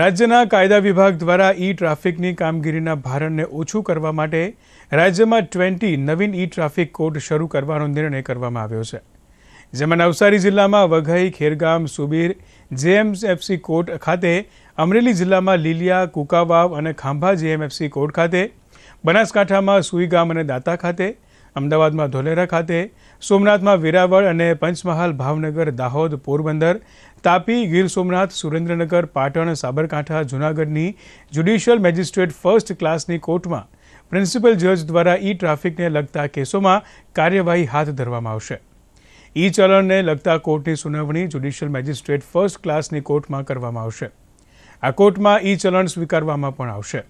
રાજ્યના કાયદા વિભાગ દ્વારા ઈ ટ્રાફિકની કામગીરીના ભારણને ઓછું કરવા માટે રાજ્યમાં ટ્વેન્ટી નવીન ઈ ટ્રાફિક કોડ શરૂ કરવાનો નિર્ણય કરવામાં આવ્યો છે જેમાં નવસારી જિલ્લામાં વઘઈ ખેરગામ સુબીર જેએમએફસી કોર્ટ ખાતે અમરેલી જિલ્લામાં લીલિયા કુકાવાવ અને ખાંભા જેએમએફસી કોર્ટ ખાતે બનાસકાંઠામાં સુઈગામ અને દાતા ખાતે અમદાવાદમાં ધોલેરા ખાતે સોમનાથમાં વેરાવળ અને પંચમહાલ ભાવનગર દાહોદ પોરબંદર તાપી ગીર સોમનાથ સુરેન્દ્રનગર પાટણ સાબરકાંઠા જૂનાગઢની જ્યુડિશિયલ મેજિસ્ટ્રેટ ફર્સ્ટ ક્લાસની કોર્ટમાં પ્રિન્સિપલ જજ દ્વારા ઈ ટ્રાફિકને લગતા કેસોમાં કાર્યવાહી હાથ ધરવામાં આવશે ઈ ચલણને લગતા કોર્ટની સુનાવણી જ્યુડિશિયલ મેજિસ્ટ્રેટ ફર્સ્ટ ક્લાસની કોર્ટમાં કરવામાં આવશે આ કોર્ટમાં ઈ ચલણ સ્વીકારવામાં પણ આવશે